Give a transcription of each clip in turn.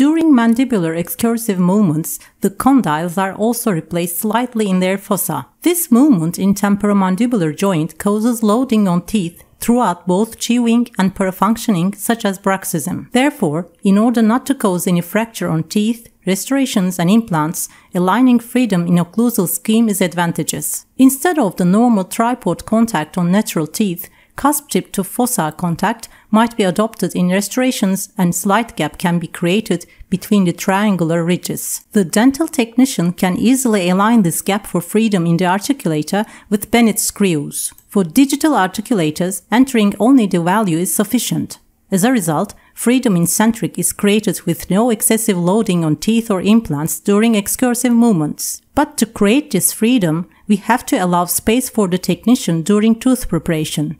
During mandibular excursive movements, the condyles are also replaced slightly in their fossa. This movement in temporomandibular joint causes loading on teeth throughout both chewing and parafunctioning, such as bruxism. Therefore, in order not to cause any fracture on teeth, restorations and implants, aligning freedom in occlusal scheme is advantageous. Instead of the normal tripod contact on natural teeth, cusp tip to fossa contact might be adopted in restorations and slight gap can be created between the triangular ridges. The dental technician can easily align this gap for freedom in the articulator with Bennett screws. For digital articulators, entering only the value is sufficient. As a result, freedom in centric is created with no excessive loading on teeth or implants during excursive movements. But to create this freedom, we have to allow space for the technician during tooth preparation.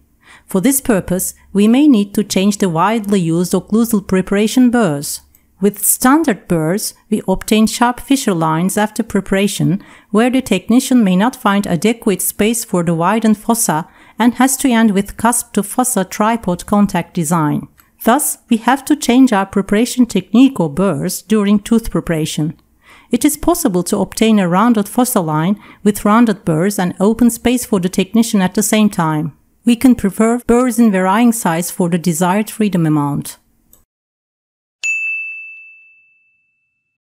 For this purpose, we may need to change the widely used occlusal preparation burrs. With standard burrs, we obtain sharp fissure lines after preparation, where the technician may not find adequate space for the widened fossa and has to end with cusp to fossa tripod contact design. Thus, we have to change our preparation technique or burrs during tooth preparation. It is possible to obtain a rounded fossa line with rounded burrs and open space for the technician at the same time. We can prefer birds in varying size for the desired freedom amount.